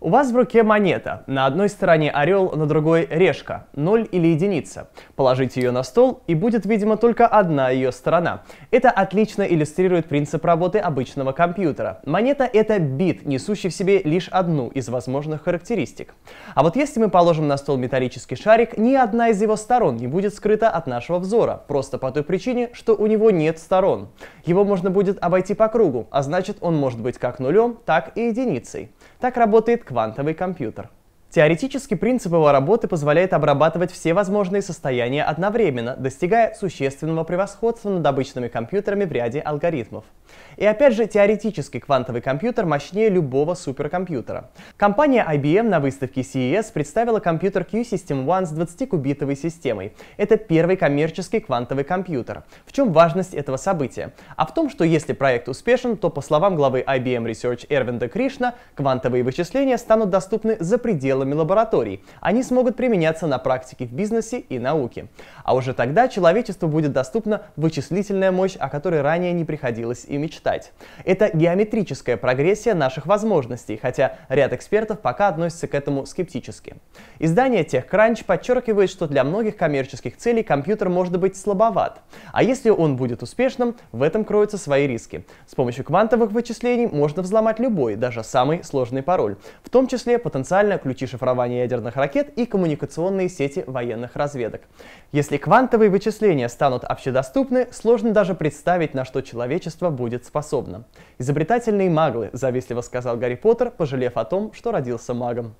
У вас в руке монета. На одной стороне орел, на другой решка. Ноль или единица. Положите ее на стол, и будет, видимо, только одна ее сторона. Это отлично иллюстрирует принцип работы обычного компьютера. Монета — это бит, несущий в себе лишь одну из возможных характеристик. А вот если мы положим на стол металлический шарик, ни одна из его сторон не будет скрыта от нашего взора, просто по той причине, что у него нет сторон. Его можно будет обойти по кругу, а значит он может быть как нулем, так и единицей. Так работает квантовый компьютер. Теоретически принцип его работы позволяет обрабатывать все возможные состояния одновременно, достигая существенного превосходства над обычными компьютерами в ряде алгоритмов. И опять же, теоретический квантовый компьютер мощнее любого суперкомпьютера. Компания IBM на выставке CES представила компьютер Q-System One с 20-кубитовой системой. Это первый коммерческий квантовый компьютер. В чем важность этого события? А в том, что если проект успешен, то, по словам главы IBM Research Эрвинда Кришна, квантовые вычисления станут доступны за пределами лабораторий. Они смогут применяться на практике в бизнесе и науке. А уже тогда человечеству будет доступна вычислительная мощь, о которой ранее не приходилось и и мечтать. Это геометрическая прогрессия наших возможностей, хотя ряд экспертов пока относится к этому скептически. Издание TechCrunch подчеркивает, что для многих коммерческих целей компьютер может быть слабоват. А если он будет успешным, в этом кроются свои риски. С помощью квантовых вычислений можно взломать любой, даже самый сложный пароль, в том числе потенциально ключи шифрования ядерных ракет и коммуникационные сети военных разведок. Если квантовые вычисления станут общедоступны, сложно даже представить, на что человечество будет будет способна. «Изобретательные маглы», — завистливо сказал Гарри Поттер, пожалев о том, что родился магом.